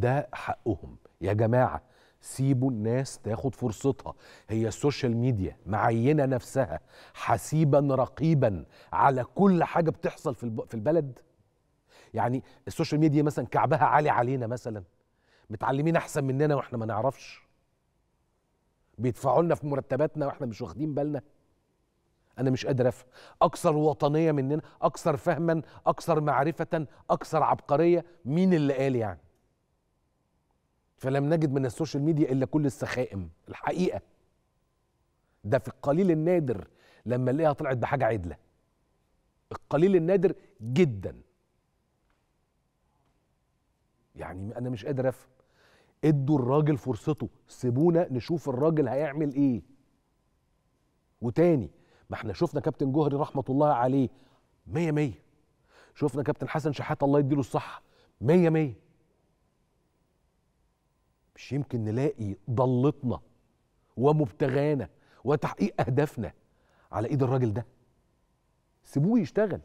ده حقهم يا جماعه سيبوا الناس تاخد فرصتها هي السوشيال ميديا معينه نفسها حسيبا رقيبا على كل حاجه بتحصل في البلد يعني السوشيال ميديا مثلا كعبها عالي علينا مثلا متعلمين احسن مننا واحنا ما نعرفش بيدفعوا لنا في مرتباتنا واحنا مش واخدين بالنا انا مش قادر افهم اكثر وطنيه مننا اكثر فهما اكثر معرفه اكثر عبقريه مين اللي قال يعني فلم نجد من السوشيال ميديا الا كل السخائم الحقيقه ده في القليل النادر لما نلاقيها طلعت بحاجه عدله القليل النادر جدا يعني انا مش قادر افهم ادوا الراجل فرصته سيبونا نشوف الراجل هيعمل ايه وتاني ما احنا شفنا كابتن جوهري رحمه الله عليه مية مية شفنا كابتن حسن شحاته الله يديله الصحه مية مية مش يمكن نلاقي ضلتنا ومبتغانا وتحقيق اهدافنا على ايد الراجل ده سيبوه يشتغل